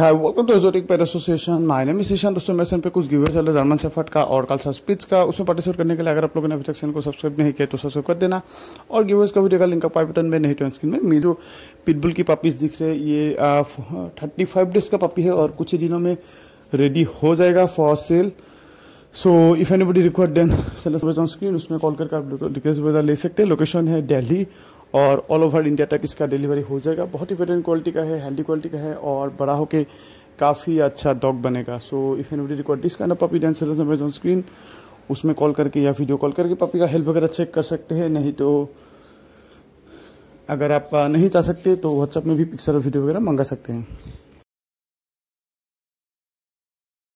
high welcome to exotic Pet association My name is दोस्तों मैं पे कुछ गिवे चल रहा जर्मन सेफर्ट का और कालसा स्पीच का उसमें पार्टिसिपेट करने के लिए अगर आप लोगों ने अभी तक चैनल को सब्सक्राइब नहीं किया तो सब्सक्राइब कर देना और गिवेज का वीडियो का लिंक आप बटन में नहीं तो स्क्रीन में मेरे जो पिटबुल की पपीज दिख रहे ये थर्टी फाइव डेज का पपी है और कुछ ही दिनों में रेडी हो जाएगा for sale so if anybody require then sell screen उसमें कॉल करके आप डिटेल्स वगैरह ले सकते हैं लोकेशन है दिल्ली और ऑल ओवर इंडिया तक इसका डिलीवरी हो जाएगा बहुत ही बेटर क्वालिटी का है हैंडी क्वालिटी का है और बड़ा होकर काफ़ी अच्छा डॉग बनेगा so if an record this kind puppy डेंसर ऑन स्क्रीन उसमें कॉल करके या वीडियो कॉल करके पपी का हेल्प वगैरह चेक कर सकते हैं नहीं तो अगर आप नहीं जा सकते तो व्हाट्सएप में भी पिक्चर और वीडियो वगैरह मंगा सकते हैं